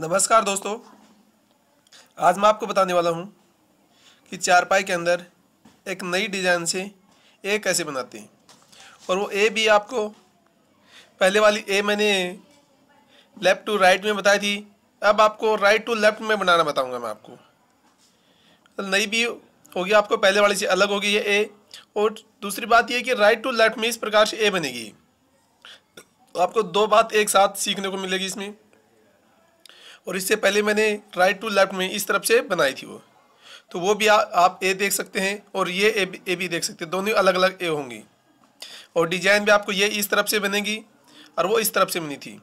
नमस्कार दोस्तों आज मैं आपको बताने वाला हूँ कि चारपाई के अंदर एक नई डिज़ाइन से ए कैसे बनाते हैं और वो ए भी आपको पहले वाली ए मैंने लेफ़्ट टू राइट में बताई थी अब आपको राइट टू लेफ़्ट में बनाना बताऊंगा मैं आपको तो नई भी होगी आपको पहले वाली से अलग होगी ये ए और दूसरी बात ये कि राइट टू लेफ़्ट में इस प्रकार से ए बनेगी तो आपको दो बात एक साथ सीखने को मिलेगी इसमें और इससे पहले मैंने राइट टू लेफ्ट में इस तरफ से बनाई थी वो तो वो भी आ, आप ए देख सकते हैं और ये ए भी, ए भी देख सकते हैं दोनों अलग अलग ए होंगी और डिजाइन भी आपको ये इस तरफ से बनेगी और वो इस तरफ से बनी थी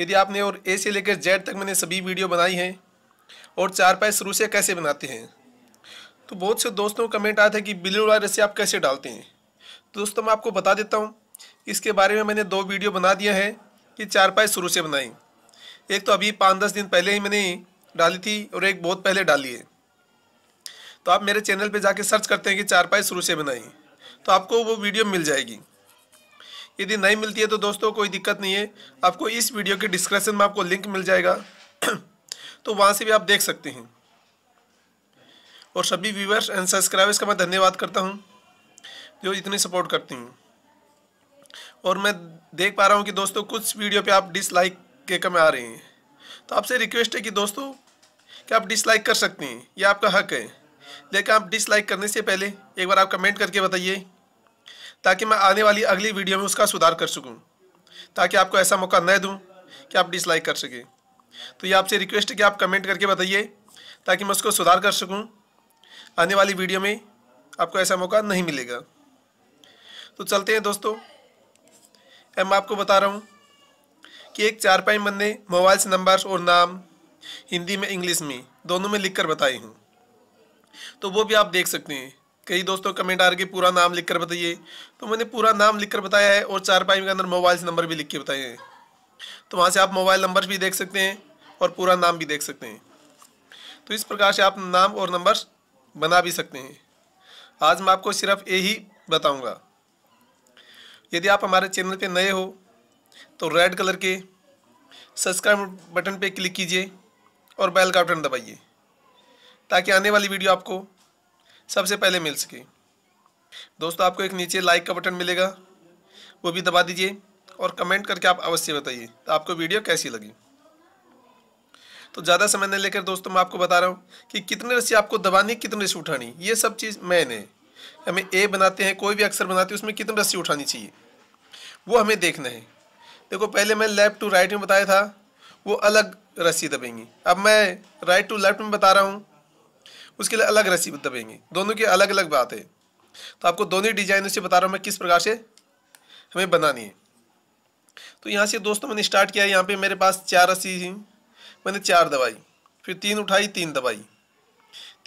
यदि आपने और ए से लेकर जेड तक मैंने सभी वीडियो बनाई हैं और चार पाए शुरू से कैसे बनाते हैं तो बहुत से दोस्तों कमेंट आया था कि बिल्ली वाला रस्सी आप कैसे डालते हैं तो दोस्तों मैं आपको बता देता हूँ इसके बारे में मैंने दो वीडियो बना दिया है कि चार पाए शुरू से बनाई एक तो अभी पाँच दस दिन पहले ही मैंने डाली थी और एक बहुत पहले डाली है तो आप मेरे चैनल पे जाके सर्च करते हैं कि चारपाई शुरू से बनाई तो आपको वो वीडियो मिल जाएगी यदि नहीं मिलती है तो दोस्तों कोई दिक्कत नहीं है आपको इस वीडियो के डिस्क्रिप्शन में आपको लिंक मिल जाएगा तो वहाँ से भी आप देख सकते हैं और सभी व्यूवर्स एंड सब्सक्राइबर्स का मैं धन्यवाद करता हूँ जो इतनी सपोर्ट करती हूँ और मैं देख पा रहा हूँ कि दोस्तों कुछ वीडियो पे आप डिसलाइक के कम आ रही हैं तो आपसे रिक्वेस्ट है कि दोस्तों कि आप डिसलाइक कर सकते हैं ये आपका हक है लेकिन आप डिसलाइक करने से पहले एक बार आप कमेंट करके बताइए ताकि मैं आने वाली अगली वीडियो में उसका सुधार कर सकूँ ताकि आपको ऐसा मौका न दूँ कि आप डिसलाइक कर सकें तो ये आपसे रिक्वेस्ट है कि आप कमेंट करके बताइए ताकि मैं उसको सुधार कर सकूँ आने वाली वीडियो में आपको ऐसा मौका नहीं मिलेगा तो चलते हैं दोस्तों मैं आपको बता रहा हूँ कि एक चार पाँच बंदे मोबाइल से नंबर और नाम हिंदी में इंग्लिश में दोनों में लिख कर बताए हूँ तो वो भी आप देख सकते हैं कई दोस्तों कमेंट आ रहे पूरा नाम लिख कर बताइए तो मैंने पूरा नाम लिख कर बताया है और चार पाँच के अंदर मोबाइल नंबर भी लिख के बताए हैं तो वहाँ से आप मोबाइल नंबर भी देख सकते हैं और पूरा नाम भी देख सकते हैं तो इस प्रकार से आप नाम और नंबर बना भी सकते हैं आज मैं आपको सिर्फ यही बताऊंगा यदि आप हमारे चैनल पर नए हो तो रेड कलर के सब्सक्राइब बटन पे क्लिक कीजिए और बेल का बटन दबाइए ताकि आने वाली वीडियो आपको सबसे पहले मिल सके दोस्तों आपको एक नीचे लाइक का बटन मिलेगा वो भी दबा दीजिए और कमेंट करके आप अवश्य बताइए तो आपको वीडियो कैसी लगी तो ज़्यादा समय न लेकर दोस्तों मैं आपको बता रहा हूँ कि कितने रस्सी आपको दबानी कितनी रस्सी उठानी ये सब चीज़ मैन है हमें ए बनाते हैं कोई भी अक्सर बनाते हैं उसमें कितनी रस्सी उठानी चाहिए वो हमें देखना है देखो पहले मैं लेफ़्ट टू राइट में बताया था वो अलग रस्सी दबेंगी अब मैं राइट टू लेफ़्ट में बता रहा हूँ उसके लिए अलग रस्सी दबेंगी दोनों की अलग अलग बात है तो आपको दोनों डिजाइन से बता रहा हूँ मैं किस प्रकार से हमें बनानी है तो यहाँ से दोस्तों मैंने स्टार्ट किया यहाँ पे मेरे पास चार रस्सी थी मैंने चार दवाई फिर तीन उठाई तीन दवाई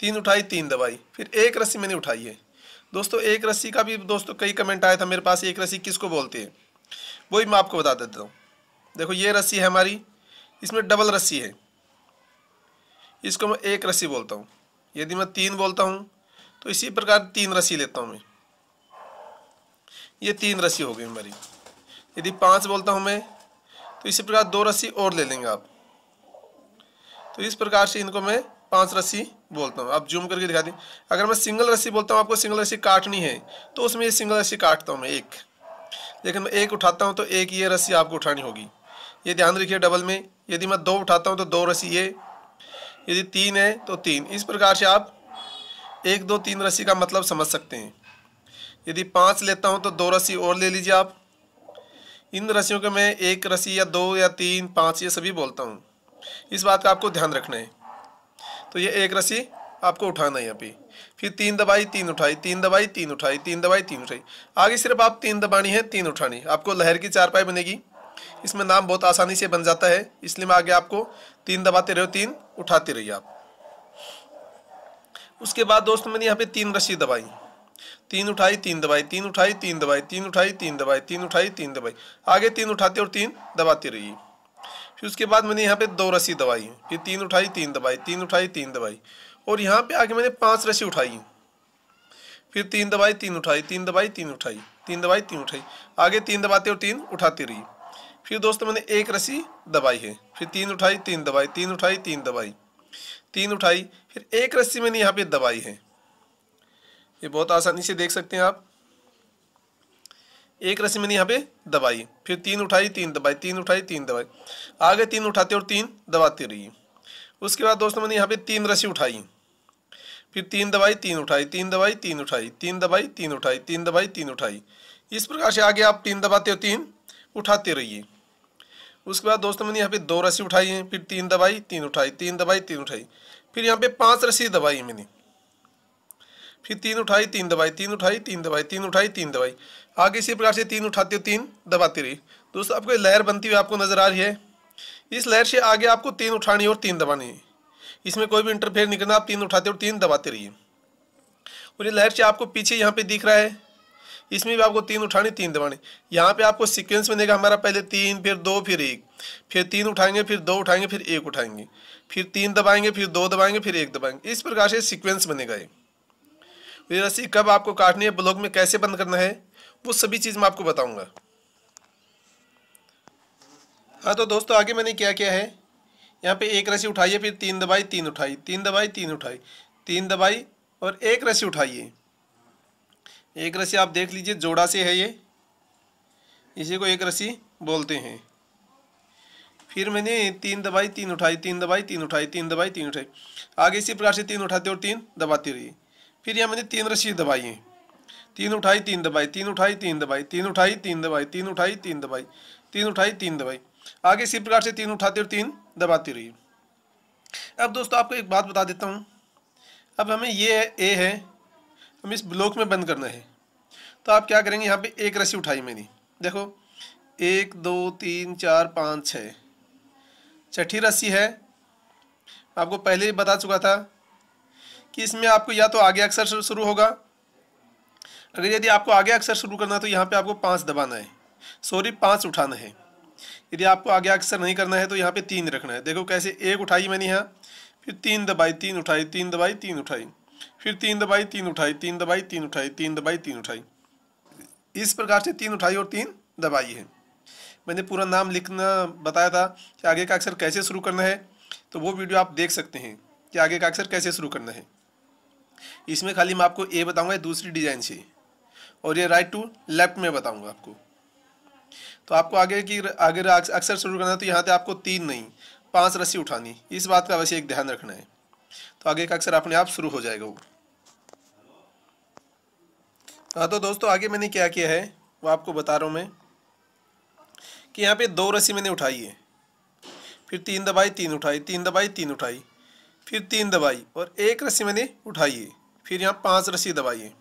तीन उठाई तीन दवाई फिर एक रस्सी मैंने उठाई है दोस्तों एक रस्सी का भी दोस्तों कई कमेंट आया था मेरे पास एक रस्सी किसको बोलते हैं वो भी मैं आपको बता देता हूँ देखो ये रस्सी है हमारी इसमें डबल रस्सी है इसको मैं एक रस्सी बोलता हूँ यदि मैं तीन बोलता हूँ तो इसी प्रकार तीन रस्सी लेता हूँ मैं ये तीन रस्सी हो गई हमारी यदि पाँच बोलता हूँ मैं तो इसी प्रकार दो रस्सी और ले लेंगे आप तो इस प्रकार से इनको मैं पांच रस्सी बोलता हूँ आप जूम करके दिखा दें अगर मैं सिंगल रस्सी बोलता हूँ आपको सिंगल रस्सी काटनी है तो उसमें ये सिंगल रस्सी काटता हूँ मैं एक लेकिन मैं एक उठाता हूँ तो एक ये रस्सी आपको उठानी होगी ये ध्यान रखिए डबल में यदि मैं दो उठाता हूँ तो दो रस्सी ये यदि तीन है तो तीन इस प्रकार से आप एक दो तीन रस्सी का मतलब समझ सकते हैं यदि पाँच लेता हूँ तो दो रस्सी और ले लीजिए आप इन रस्सियों के मैं एक रस्सी या दो या तीन पाँच ये सभी बोलता हूँ इस बात का आपको ध्यान रखना है तो ये एक रस्सी आपको उठाना है यहाँ फिर तीन दबाई तीन उठाई तीन दबाई तीन उठाई तीन दबाई तीन उठाई आगे सिर्फ आप तीन दबानी है तीन उठानी आपको लहर की चारपाई बनेगी इसमें नाम बहुत आसानी से बन जाता है इसलिए मैं आगे आपको तीन दबाते रहो तीन उठाते रहिए आप उसके बाद दोस्त मैंने यहाँ पे तीन रस्सी दबाई तीन उठाई तीन दबाई तीन उठाई तीन दबाई तीन उठाई तीन दबाई तीन उठाई तीन दबाई आगे तीन उठाते और तीन दबाते रहिए फिर उसके बाद मैंने यहाँ पे दो रस्सी दबाई फिर तीन उठाई तीन दबाई तीन उठाई तीन दबाई और यहाँ पे आके मैंने पांच रस्सी उठाई फिर तीन दबाई तीन उठाई तीन दबाई तीन उठाई तीन दबाई तीन उठाई आगे तीन दबाते और तीन उठाती रही फिर दोस्तों मैंने एक रस्सी दबाई है फिर तीन उठाई तीन दबाई तीन उठाई तीन दबाई तीन उठाई फिर एक रस्सी मैंने यहाँ पे दबाई है ये बहुत आसानी से देख सकते हैं आप एक रस्सी मैंने यहाँ पे दबाई फिर तीन उठाई तीन दबाई तीन उठाई तीन दबाई आगे तीन उठाते और तीन दबाती रही उसके बाद दोस्तों मैंने यहाँ पे तीन रस्सी उठाई फिर तीन दवाई तीन उठाई तीन दवाई तीन उठाई तीन दवाई तीन उठाई तीन दवाई तीन उठाई इस प्रकार से आगे आप तीन दबाते हो तीन उठाते रहिए उसके बाद दोस्तों मैंने यहाँ पे दो रस्सी उठाई है फिर तीन दवाई तीन उठाई तीन दवाई तीन उठाई फिर यहाँ पे पांच रस्सी दबाई मैंने फिर तीन उठाई तीन दवाई तीन उठाई तीन दवाई तीन उठाई तीन दवाई आगे इसी प्रकार से तीन उठाते हो तीन दबाते रहिए दोस्तों आपको लहर बनती हुई आपको नज़र आ रही है इस लहर से आगे आपको तीन उठानी और तीन दबानी है इसमें कोई भी इंटरफेयर नहीं करना आप तीन उठाते और तीन दबाते रहिए और ये लहर से आपको पीछे यहाँ पे दिख रहा है इसमें भी आपको तीन उठानी तीन दबानी यहाँ पे आपको सीक्वेंस में देगा हमारा पहले तीन फिर दो फिर एक फिर तीन उठाएंगे फिर दो उठाएंगे फिर एक उठाएंगे फिर तीन दबाएंगे फिर दो दबाएंगे फिर एक दबाएंगे इस प्रकार से सिक्वेंस बनेगा ये रस्सी कब आपको काटनी है ब्लॉक में कैसे बंद करना है वो सभी चीज़ मैं आपको बताऊँगा हाँ तो दोस्तों आगे मैंने क्या क्या है यहाँ पे एक रस्सी उठाइए फिर तीन दबाई तीन उठाई तीन दबाई तीन उठाई तीन दबाई और एक रस्सी उठाइए एक रस्सी आप देख लीजिए जोड़ा से है ये इसी को एक रस्सी बोलते हैं फिर मैंने तीन दबाई तीन उठाई तीन दबाई तीन उठाई तीन दबाई तीन उठाई आगे इसी प्रकार से तीन उठाते और तीन दबाते रहिए फिर यहाँ मैंने तीन रस्सी दबाई है तीन उठाई तीन दबाई तीन उठाई तीन दबाई तीन उठाई तीन दबाई तीन उठाई तीन दबाई तीन उठाई तीन दबाई आगे इसी प्रकार से तीन उठाते और तीन दबाती रहिए अब दोस्तों आपको एक बात बता देता हूँ अब हमें ये ए है हमें इस ब्लॉक में बंद करना है तो आप क्या करेंगे यहाँ पे एक रस्सी उठाई मैंने देखो एक दो तीन चार पाँच छः छठी रस्सी है आपको पहले ही बता चुका था कि इसमें आपको या तो आगे अक्सर शुरू होगा अगर यदि आपको आगे अक्सर शुरू करना है तो यहाँ पे आपको पाँच दबाना है सॉरी पाँच उठाना है यदि आपको आगे अक्सर नहीं करना है तो यहाँ पे तीन रखना है देखो कैसे एक उठाई मैंने यहाँ फिर तीन दबाई तीन उठाई तीन दबाई तीन उठाई फिर तीन दबाई तीन उठाई तीन दबाई तीन उठाई तीन दबाई तीन उठाई इस प्रकार से तीन उठाई और तीन दबाई है मैंने पूरा नाम लिखना बताया था कि आगे का अक्सर कैसे शुरू करना है तो वो वीडियो आप देख सकते हैं कि आगे का अक्सर कैसे शुरू करना है इसमें खाली मैं आपको ए बताऊँगा दूसरी डिजाइन से और ये राइट टू लेफ्ट में बताऊँगा आपको तो आपको आगे की आगे अक्सर शुरू करना है तो यहाँ पे आपको तीन नहीं पांच रस्सी उठानी इस बात का वैसे एक ध्यान रखना है तो आगे का अक्सर अपने आप शुरू हो जाएगा वो हाँ तो दोस्तों आगे मैंने क्या किया है वो आपको बता रहा हूँ मैं कि यहाँ पे दो रस्सी मैंने उठाई है फिर तीन दबाई तीन उठाई तीन दबाई तीन उठाई फिर तीन दबाई और एक रस्सी मैंने उठाई है फिर यहाँ पांच रस्सी दबाई है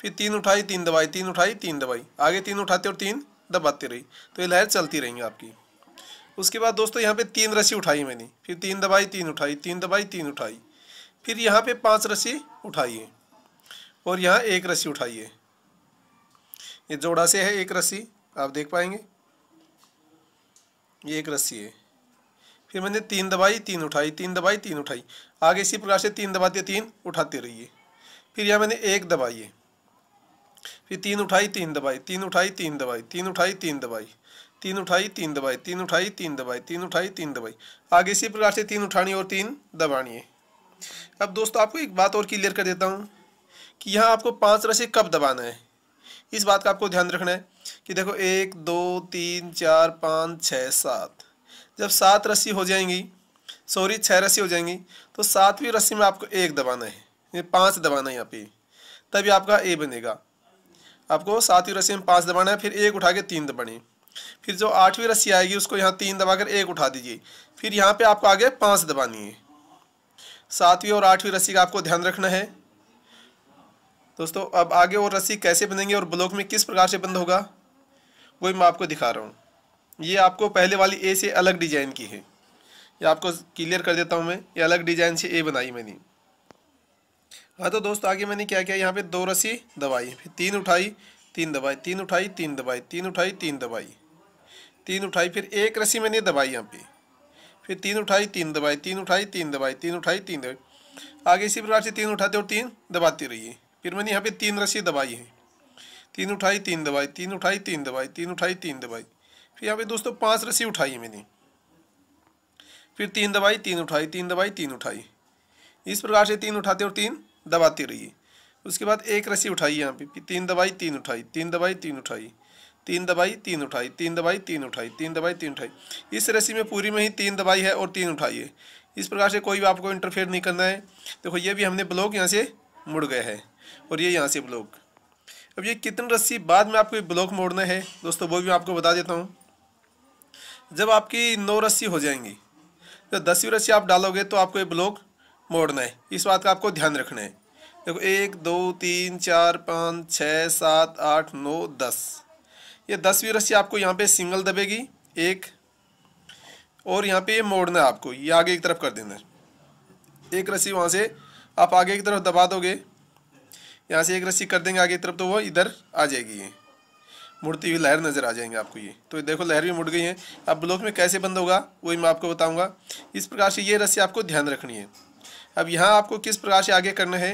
फिर तीन उठाई तीन दबाई तीन उठाई तीन दबाई आगे तीन उठाते और तीन दबाते रही तो ये लहर चलती रहेंगी आपकी उसके बाद दोस्तों यहाँ पे तीन रस्सी उठाई मैंने फिर तीन दबाई तीन उठाई तीन दबाई तीन उठाई फिर यहाँ पे पांच रस्सी उठाइए और यहाँ एक रस्सी उठाइए ये जोड़ा से है एक रस्सी आप देख पाएंगे ये एक रस्सी है फिर मैंने तीन दबाई तीन उठाई तीन दबाई तीन उठाई आगे इसी प्रकार से तीन दबाते तीन उठाते रहिए फिर यहाँ मैंने एक दबाई है फिर तीन उठाई तीन दबाई तीन उठाई तीन दबाई तीन उठाई तीन दबाई तीन उठाई तीन दबाई तीन उठाई तीन दबाई तीन उठाई तीन दबाई आगे इसी प्रकार से तीन उठानी और तीन दबानी है अब दोस्तों आपको एक बात और क्लियर कर देता हूँ कि यहाँ आपको पाँच रस्सी कब दबाना है इस बात का आपको ध्यान रखना है कि देखो एक दो तीन चार पाँच छः सात जब सात रस्सी हो जाएंगी सॉरी छः रस्सी हो जाएंगी तो सातवीं रस्सी में आपको एक दबाना है ये पांच दबाना है यहाँ पे तभी आपका ए बनेगा आपको सातवीं रस्सी में पाँच दबाना है फिर एक उठा के तीन दबानी फिर जो आठवीं रस्सी आएगी उसको यहाँ तीन दबा कर एक उठा दीजिए फिर यहाँ पे आपको आगे पाँच दबानी है सातवीं और आठवीं रस्सी का आपको ध्यान रखना है दोस्तों अब आगे और रस्सी कैसे बंधेंगे और ब्लॉक में किस प्रकार से बंद होगा वही मैं आपको दिखा रहा हूँ ये आपको पहले वाली ए से अलग डिजाइन की है ये आपको क्लियर कर देता हूँ मैं ये अलग डिजाइन से ए बनाई मैंने हाँ तो दोस्त आगे मैंने क्या किया यहाँ पे दो रस्सी दबाई फिर तीन उठाई तीन दबाई तीन उठाई तीन दबाई तीन उठाई तीन दबाई तीन उठाई फिर एक रस्सी मैंने दबाई यहाँ पे फिर तीन उठाई तीन दबाई तीन उठाई तीन दबाई तीन उठाई तीन दबाई आगे इसी प्रकार से तीन उठाते और तीन दबाती रहिए फिर मैंने यहाँ पे तीन रस्सी दबाई है तीन उठाई तीन दबाई तीन उठाई तीन दबाई तीन उठाई तीन दबाई फिर यहाँ पे दोस्तों पाँच रस्सी उठाई है मैंने फिर तीन दबाई तीन उठाई तीन दबाई तीन उठाई इस प्रकार से तीन उठाते और तीन दबाती रहिए उसके बाद एक रस्सी उठाई यहाँ पे तीन दवाई तीन उठाई तीन दवाई तीन उठाई तीन दवाई तीन उठाई तीन दवाई तीन उठाई तीन दवाई तीन उठाई इस रस्सी में पूरी में ही तीन दवाई है और तीन उठाइए इस प्रकार से कोई भी आपको इंटरफेयर नहीं करना है देखो ये भी हमने ब्लॉक यहाँ से मुड़ गए हैं और ये यहाँ से ब्लॉक अब ये कितनी रस्सी बाद में आपको ब्लॉक मोड़ना है दोस्तों वो भी मैं आपको बता देता हूँ जब आपकी नौ रस्सी हो जाएंगी जब तो दसवीं रस्सी आप डालोगे तो आपको ये ब्लॉक मोड़ना है इस बात का आपको ध्यान रखना है देखो एक दो तीन चार पाँच छः सात आठ नौ दस ये दसवीं रस्सी आपको यहाँ पे सिंगल दबेगी एक और यहाँ पे ये मोड़ना है आपको ये आगे की तरफ कर देना है एक रस्सी वहाँ से आप आगे की तरफ दबा दोगे यहाँ से एक रस्सी कर देंगे आगे की तरफ तो वो इधर आ जाएगी ये मुड़ती हुई लहर नज़र आ जाएंगे आपको ये तो देखो लहर भी मुड़ गई है अब ब्लॉक में कैसे बंद होगा वही मैं आपको बताऊँगा इस प्रकार से ये रस्सी आपको ध्यान रखनी है अब यहाँ आपको किस प्रकार से आगे करना है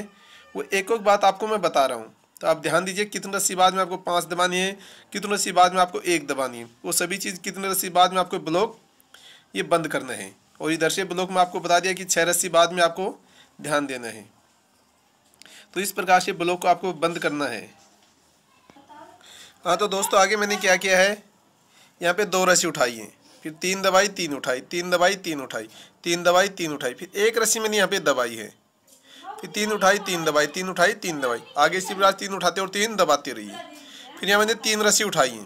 वो एक एक बात आपको मैं बता रहा हूँ तो आप ध्यान दीजिए कितने रस्सी बाद में आपको पाँच दबानी है कितने रस्सी बाद में आपको एक दबानी है वो सभी चीज़ कितने रस्सी बाद में आपको ब्लॉक ये बंद करना है और इधर से ब्लॉक में आपको बता दिया कि छः रस्सी बाद में आपको ध्यान देना है तो इस प्रकार से ब्लॉक को आपको बंद करना है हाँ तो दोस्तों आगे मैंने क्या किया है यहाँ पे दो रस्सी उठाई है फिर तीन दवाई तीन उठाई तीन दवाई तीन उठाई तीन दवाई तीन उठाई फिर एक रस्सी मैंने यहाँ पे दवाई है फिर तीन उठाई तीन दवाई तीन उठाई तीन दवाई आगे इसी प्रकार तीन उठाते और तीन दबाते रहिए फिर यहाँ मैंने तीन रस्सी उठाई है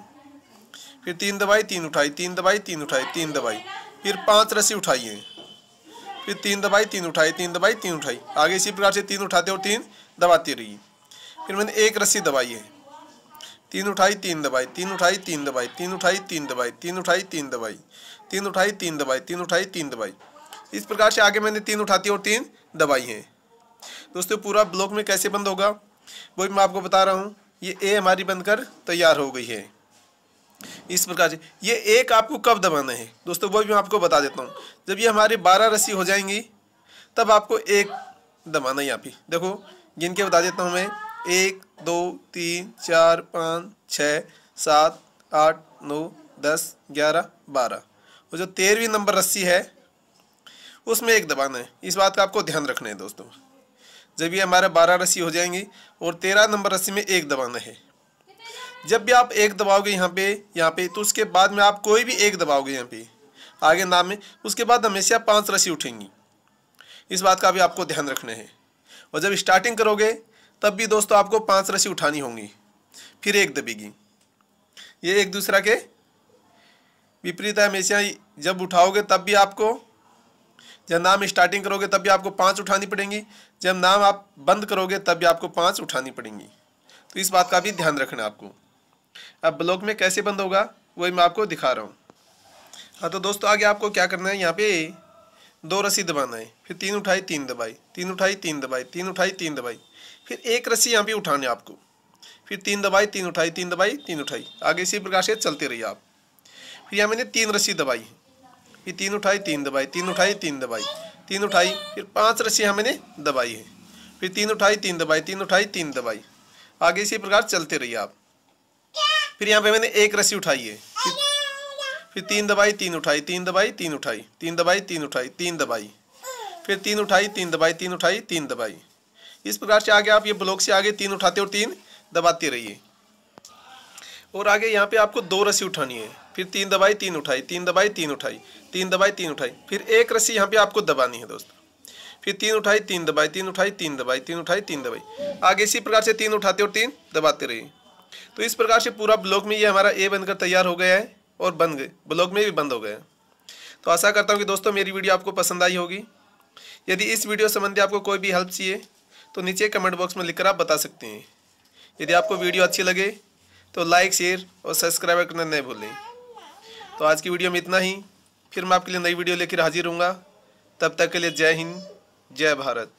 फिर तीन दवाई तीन उठाई तीन दवाई तीन उठाई तीन दवाई फिर पाँच रस्सी उठाई है फिर तीन दवाई तीन उठाई तीन दवाई तीन उठाई आगे इसी प्रकार से तीन उठाते और तीन दबाती रहिए फिर मैंने एक रस्सी दबाई है तीन उठाई तीन दबाई तीन उठाई तीन दबाई तीन उठाई तीन दबाई तीन उठाई तीन दबाई तीन उठाई तीन दबाई तीन उठाई तीन दबाई इस प्रकार से आगे मैंने तीन उठाती और तीन दबाई हैं दोस्तों पूरा ब्लॉक में कैसे बंद होगा वो मैं आपको बता रहा हूँ ये ए हमारी बनकर तैयार हो गई है इस प्रकार से ये एक आपको कब दबाना है दोस्तों वो भी मैं आपको बता देता हूँ जब ये हमारी बारह रस्सी हो जाएंगी तब आपको एक दबाना है यहाँ पे देखो गिन के बता देता हूँ मैं एक दो तीन चार पाँच छः सात आठ नौ दस ग्यारह बारह और जो तेरहवीं नंबर रस्सी है उसमें एक दबाना है इस बात का आपको ध्यान रखना है दोस्तों जब ये हमारे बारह रस्सी हो जाएंगी और तेरह नंबर रस्सी में एक दबाना है जब भी आप एक दबाओगे यहाँ पे यहाँ पे तो उसके बाद में आप कोई भी एक दबाओगे यहाँ पे आगे नाम में उसके बाद हमेशा पांच रस्सी उठेंगी इस बात का भी आपको ध्यान रखना है और जब स्टार्टिंग करोगे तब भी दोस्तों आपको पांच रस्सी उठानी होंगी फिर एक दबेगी ये एक दूसरा के विपरीत है हमेशा जब उठाओगे तब भी आपको जब नाम स्टार्टिंग करोगे तब भी आपको पाँच उठानी पड़ेंगी जब नाम आप बंद करोगे तब भी आपको पाँच उठानी पड़ेंगी तो इस बात का भी ध्यान रखना आपको अब ब्लॉक में कैसे बंद होगा वही मैं आपको दिखा रहा हूँ हाँ तो दोस्तों आगे आपको क्या करना है यहाँ पे दो रस्सी दबाना है फिर तीन उठाई तीन दबाई तीन उठाई तीन दबाई तीन उठाई तीन दबाई फिर एक रस्सी यहाँ पे उठाने आपको फिर तीन दबाई तीन उठाई तीन दबाई तीन उठाई आगे इसी प्रकार से चलते रहिए आप फिर यहाँ मैंने तीन रस्सी दबाई फिर तीन उठाई तीन दबाई तीन उठाई तीन दबाई तीन उठाई फिर पाँच रस्सी यहाँ मैंने दबाई है फिर तीन उठाई तीन दबाई तीन उठाई तीन दबाई आगे इसी प्रकार चलते रहिए आप फिर यहाँ पे मैंने एक रस्सी उठाई है फिर तीन दबाई तीन उठाई तीन दबाई तीन उठाई तीन दबाई तीन उठाई तीन दबाई फिर तीन उठाई तीन दबाई तीन उठाई तीन दबाई इस प्रकार से आगे आप ये ब्लॉक से आगे तीन उठाते और तीन दबाते रहिए और आगे यहाँ पे आपको दो रस्सी उठानी है फिर तीन दबाई तीन उठाई तीन दबाई तीन उठाई तीन दबाई तीन उठाई फिर एक रस्सी यहाँ पे आपको दबानी है दोस्तों फिर तीन उठाई तीन दबाई तीन उठाई तीन दबाई तीन उठाई तीन दबाई आगे इसी प्रकार से तीन उठाते और तीन दबाते रहिए तो इस प्रकार से पूरा ब्लॉक में ये हमारा ए बनकर तैयार हो गया है और बंद गए ब्लॉग में भी बंद हो गए तो आशा करता हूँ कि दोस्तों मेरी वीडियो आपको पसंद आई होगी यदि इस वीडियो संबंधी आपको कोई भी हेल्प चाहिए तो नीचे कमेंट बॉक्स में लिखकर आप बता सकते हैं यदि आपको वीडियो अच्छी लगे तो लाइक शेयर और सब्सक्राइब करना नहीं भूलें तो आज की वीडियो में इतना ही फिर मैं आपके लिए नई वीडियो लेकर हाजिर हूँगा तब तक के लिए जय हिंद जय भारत